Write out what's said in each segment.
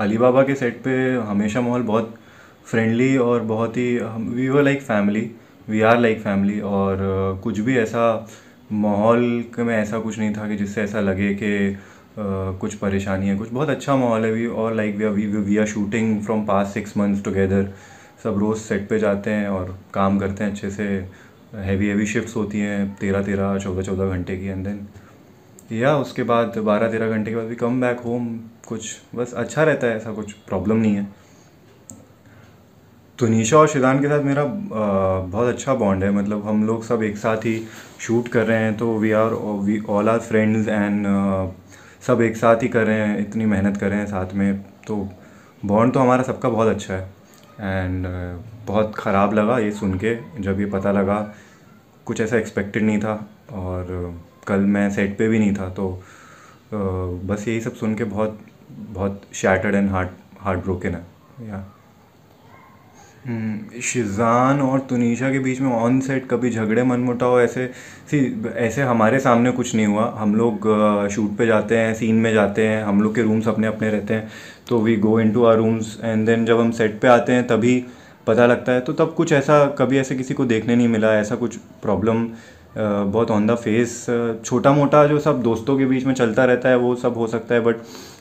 अली के सेट पे हमेशा माहौल बहुत फ्रेंडली और बहुत ही we were like family we are like family और uh, कुछ भी ऐसा माहौल में ऐसा कुछ नहीं था कि जिससे ऐसा लगे कि uh, कुछ परेशानी है कुछ बहुत अच्छा माहौल है वी और like we are we we are shooting from past six months together सब रोज़ सेट पे जाते हैं और काम करते हैं अच्छे से हैवी हैवी शिफ्ट्स होती हैं तेरह तेरह चौदह चौदह घंटे की एंड देन या उसके बाद बारह तेरह घंटे के बाद भी कम बैक होम कुछ बस अच्छा रहता है ऐसा कुछ प्रॉब्लम नहीं है तो निशा और शिदान के साथ मेरा बहुत अच्छा बॉन्ड है मतलब हम लोग सब एक साथ ही शूट कर रहे हैं तो we are we all are friends and सब एक साथ ही कर रहे हैं इतनी मेहनत कर रहे हैं साथ में तो बॉन्ड तो हमारा सबका बहुत अच्छा है एंड बहुत ख़राब लगा ये सुन के जब ये पता लगा कुछ ऐसा एक्सपेक्टेड नहीं था और कल मैं सेट पे भी नहीं था तो आ, बस यही सब सुन के बहुत बहुत shattered and heart heart broken है या हम्म। शिजान और तुनिशा के बीच में ऑन सेट कभी झगड़े मनमुटाव ऐसे सी ऐसे हमारे सामने कुछ नहीं हुआ हम लोग शूट पे जाते हैं सीन में जाते हैं हम लोग के रूम्स अपने अपने रहते हैं तो we go into our rooms and then जब हम सेट पे आते हैं तभी पता लगता है तो तब कुछ ऐसा कभी ऐसे किसी को देखने नहीं मिला ऐसा कुछ प्रॉब्लम बहुत ऑन द फेस छोटा मोटा जो सब दोस्तों के बीच में चलता रहता है वो सब हो सकता है बट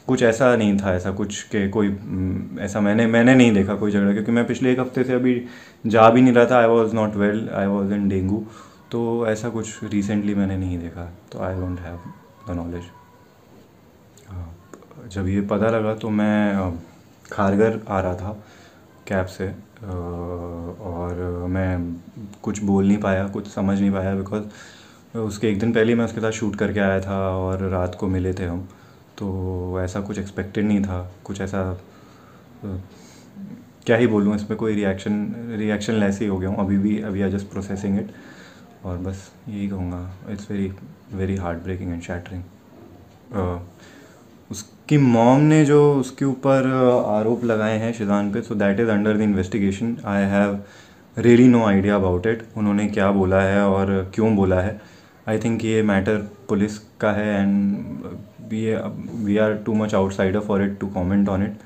कुछ ऐसा नहीं था ऐसा कुछ के कोई हम्म, ऐसा मैंने मैंने नहीं देखा कोई झगड़ा क्योंकि मैं पिछले एक हफ्ते से अभी जा भी नहीं रहा था I was not well I was in dengue तो ऐसा कुछ रिसेंटली मैंने नहीं देखा तो I don't have the knowledge जब ये पता लगा तो मैं खारगर आ रहा था कैब से और मैं कुछ बोल नहीं पाया कुछ समझ नहीं पाया बिकॉज़ उसके एक दिन पहले मैं उसके साथ शूट करके आया था और रात को मिले थे हम तो ऐसा कुछ एक्सपेक्टेड नहीं था कुछ ऐसा क्या ही बोलूँ इसमें कोई रिएक्शन रिएक्शन लेस ही हो गया हूँ अभी भी अभी आई जस्ट प्रोसेसिंग इट और बस यही कहूँगा it's very very heart breaking and shattering उसकी मॉम ने जो उसके ऊपर आरोप लगाए हैं शिजान पे so that is under the investigation I have really no idea about it उन्होंने क्या बोला है और क्यों बोला है आई थिंक ये मैटर पुलिस का है and we we are too much outsider for it to comment on it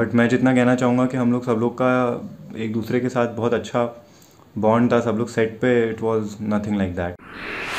but मैं जितना कहना चाहूँगा कि हम लोग सब लोग का एक दूसरे के साथ बहुत अच्छा बॉन्ड था सब लोग सेट पे it was nothing like that